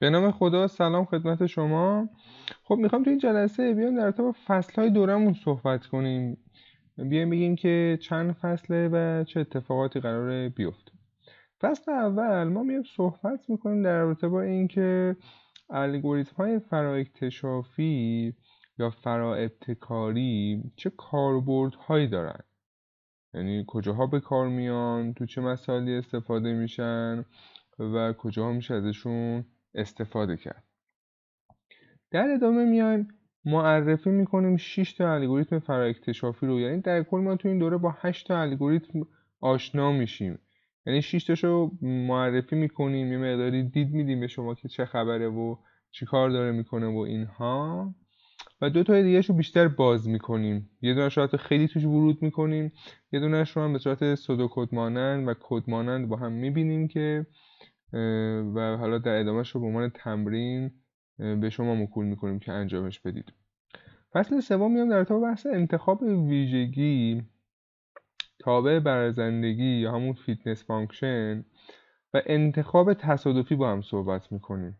به نام خدا سلام خدمت شما خب میخوام تو این جلسه بیایم در با فصل های دورمون صحبت کنیم بیایم بگیم که چند فصله و چه اتفاقاتی قراره بیفته فصل اول ما میایم صحبت میکنیم در رابطه با اینکه الگوریتم های فرااکتشافی یا فراابتکاری چه کاربردهایی دارن یعنی کجاها به کار میان تو چه مسائلی استفاده میشن و کجاها میشه ازشون استفاده کرد در ادامه میایم معرفی میکنیم 6 تا الگوریتم فرااکتشافی رو یعنی در کل ما تو این دوره با 8 تا الگوریتم آشنا میشیم یعنی 6 تاشو معرفی میکنیم یه مقداری دید میدیم به شما که چه خبره و چی کار داره میکنه و اینها و دو تای دیگه رو بیشتر باز میکنیم یه دونه رو خیلی توش ورود میکنیم یه دونه رو هم به صورت سودو کد مانند و کد مانند با هم میبینیم که و حالا در ادامهش رو به عنوان تمرین به شما مکول میکنیم که انجامش بدید فصل سوم میام در تا بحث انتخاب ویژگی تابع برزندگی یا همون فیتنس فانکشن و انتخاب تصادفی با هم صحبت میکنیم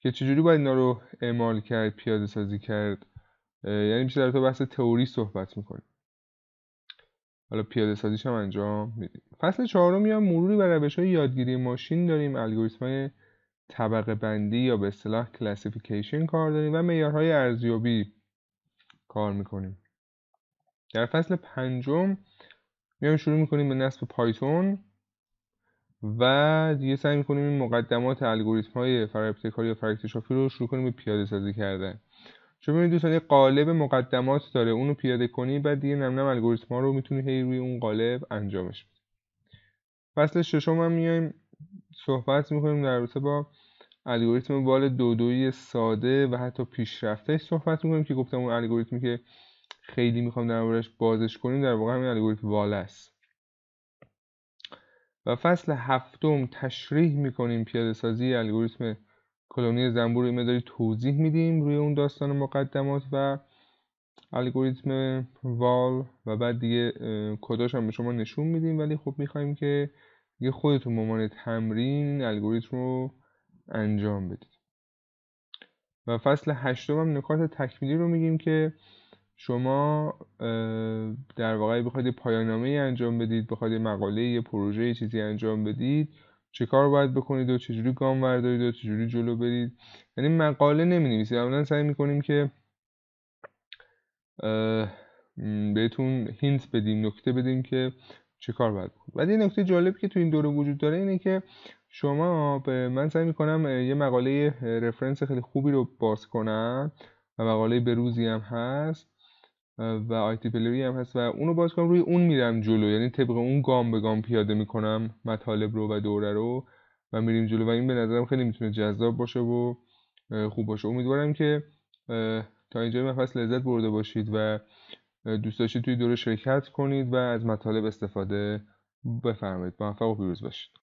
که چجوری باید اینا رو اعمال کرد پیاده سازی کرد یعنی میشه در تو بحث تئوری صحبت میکنیم حالا پیاده سازیش هم انجام میدیم فصل چهارم یا مروری بر روش های یادگیری ماشین داریم الگوریتم های طبقه بندی یا به اصطلاح کلاسیفیکیشن کار داریم و معیارهای ارزیابی کار میکنیم در فصل پنجم میام شروع میکنیم به نصب پایتون و دیگه سعی میکنیم این مقدمات الگوریتم های فرابتکاری یا فرکتشافی رو شروع کنیم به پیاده سازی کردن چون ببینید دوستان یک قالب مقدمات داره اونو پیاده کنی بعد دیگه نم نم الگوریتم ها رو میتونی هی روی اون قالب انجامش بدی فصل ششم هم میایم صحبت میکنیم در رابطه با الگوریتم بال دودویی ساده و حتی پیشرفته صحبت میکنیم که گفتم اون الگوریتمی که خیلی میخوام دربارش بازش کنیم در واقع همین الگوریتم وال است و فصل هفتم تشریح میکنیم پیاده سازی الگوریتم کلونی زنبور رو مداری توضیح میدیم روی اون داستان مقدمات و الگوریتم وال و بعد دیگه کداش هم به شما نشون میدیم ولی خب میخوایم که دیگه خودتون به تمرین الگوریتم رو انجام بدید و فصل هشتم هم نکات تکمیلی رو میگیم که شما در واقع بخواید پایانامه ای انجام بدید بخواید مقاله یه پروژه یه چیزی انجام بدید چه کار باید بکنید و چجوری گام بردارید و چجوری جلو برید یعنی مقاله نمی نویسید اولا سعی میکنیم که بهتون هینت بدیم نکته بدیم که چه کار باید بکنید بعد یه نکته جالب که تو این دوره وجود داره اینه که شما به من سعی کنم یه مقاله رفرنس خیلی خوبی رو باز کنم و مقاله روزی هم هست و تی پلری هم هست و اونو باز کنم روی اون میرم جلو یعنی طبق اون گام به گام پیاده میکنم مطالب رو و دوره رو و میریم جلو و این به نظرم خیلی میتونه جذاب باشه و خوب باشه امیدوارم که تا اینجا مفصل لذت برده باشید و دوست داشتید توی دوره شرکت کنید و از مطالب استفاده بفرمایید موفق و پیروز باشید